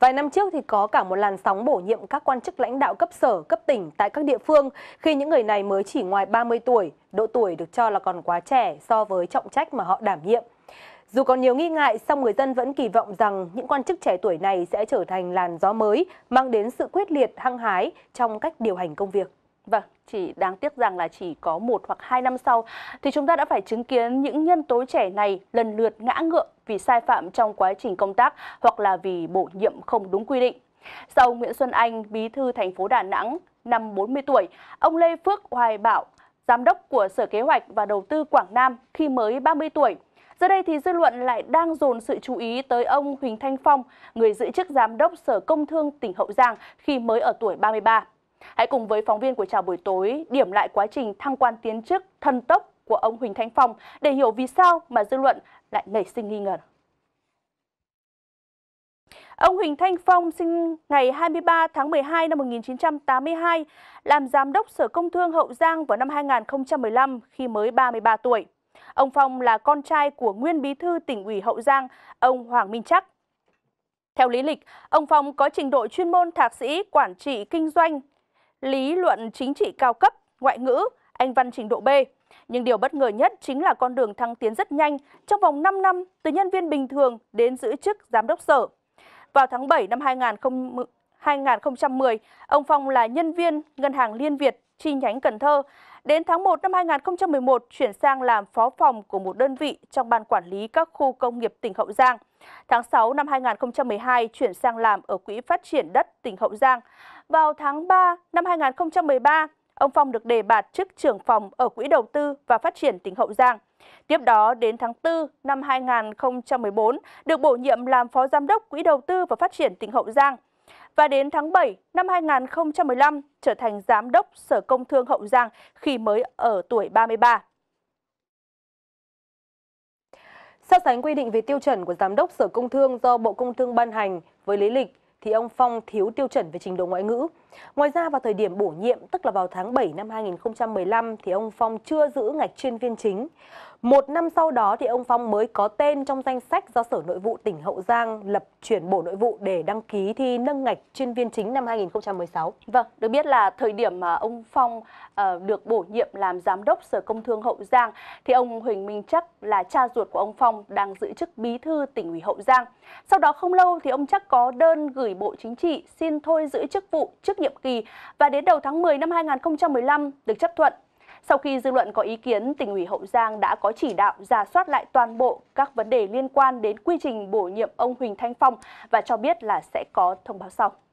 Vài năm trước thì có cả một làn sóng bổ nhiệm các quan chức lãnh đạo cấp sở, cấp tỉnh tại các địa phương khi những người này mới chỉ ngoài 30 tuổi, độ tuổi được cho là còn quá trẻ so với trọng trách mà họ đảm nhiệm. Dù còn nhiều nghi ngại, song người dân vẫn kỳ vọng rằng những quan chức trẻ tuổi này sẽ trở thành làn gió mới, mang đến sự quyết liệt, hăng hái trong cách điều hành công việc. Vâng, chỉ đáng tiếc rằng là chỉ có một hoặc hai năm sau thì chúng ta đã phải chứng kiến những nhân tố trẻ này lần lượt ngã ngựa vì sai phạm trong quá trình công tác hoặc là vì bổ nhiệm không đúng quy định. Sau Nguyễn Xuân Anh, bí thư thành phố Đà Nẵng, năm 40 tuổi, ông Lê Phước Hoài Bảo, giám đốc của Sở Kế hoạch và Đầu tư Quảng Nam khi mới 30 tuổi. Giờ đây thì dư luận lại đang dồn sự chú ý tới ông Huỳnh Thanh Phong, người giữ chức giám đốc Sở Công Thương tỉnh Hậu Giang khi mới ở tuổi 33. Hãy cùng với phóng viên của Chào Buổi Tối điểm lại quá trình thăng quan tiến chức thân tốc của ông Huỳnh Thanh Phong để hiểu vì sao mà dư luận lại nảy sinh nghi ngờ. Ông Huỳnh Thanh Phong sinh ngày 23 tháng 12 năm 1982, làm giám đốc Sở Công Thương Hậu Giang vào năm 2015 khi mới 33 tuổi. Ông Phong là con trai của nguyên bí thư tỉnh ủy Hậu Giang, ông Hoàng Minh Chắc. Theo lý lịch, ông Phong có trình độ chuyên môn thạc sĩ quản trị kinh doanh lý luận chính trị cao cấp, ngoại ngữ, Anh văn trình độ B. Nhưng điều bất ngờ nhất chính là con đường thăng tiến rất nhanh trong vòng 5 năm từ nhân viên bình thường đến giữ chức giám đốc sở. Vào tháng 7 năm 2010, 2010, ông Phong là nhân viên Ngân hàng Liên Việt chi nhánh Cần Thơ. Đến tháng 1 năm 2011 chuyển sang làm phó phòng của một đơn vị trong ban quản lý các khu công nghiệp tỉnh Hậu Giang. Tháng 6 năm 2012 chuyển sang làm ở Quỹ Phát triển Đất tỉnh Hậu Giang. Vào tháng 3 năm 2013, ông Phong được đề bạt chức trưởng phòng ở Quỹ Đầu tư và Phát triển tỉnh Hậu Giang. Tiếp đó, đến tháng 4 năm 2014, được bổ nhiệm làm Phó Giám đốc Quỹ Đầu tư và Phát triển tỉnh Hậu Giang – và đến tháng 7 năm 2015 trở thành giám đốc Sở Công Thương Hậu Giang khi mới ở tuổi 33. So sánh quy định về tiêu chuẩn của Giám đốc Sở Công Thương do Bộ Công Thương ban hành với lý lịch thì ông Phong thiếu tiêu chuẩn về trình độ ngoại ngữ. Ngoài ra vào thời điểm bổ nhiệm, tức là vào tháng 7 năm 2015 thì ông Phong chưa giữ ngạch chuyên viên chính. Một năm sau đó thì ông Phong mới có tên trong danh sách do Sở Nội vụ tỉnh Hậu Giang lập chuyển Bộ Nội vụ để đăng ký thi nâng ngạch chuyên viên chính năm 2016. Vâng, được biết là thời điểm mà ông Phong uh, được bổ nhiệm làm giám đốc Sở Công Thương Hậu Giang thì ông Huỳnh Minh Chắc là cha ruột của ông Phong đang giữ chức bí thư tỉnh ủy Hậu Giang. Sau đó không lâu thì ông Chắc có đơn gửi Bộ Chính trị xin thôi giữ chức vụ chức nhiệm kỳ và đến đầu tháng 10 năm 2015 được chấp thuận. Sau khi dư luận có ý kiến, tỉnh ủy Hậu Giang đã có chỉ đạo giả soát lại toàn bộ các vấn đề liên quan đến quy trình bổ nhiệm ông Huỳnh Thanh Phong và cho biết là sẽ có thông báo sau.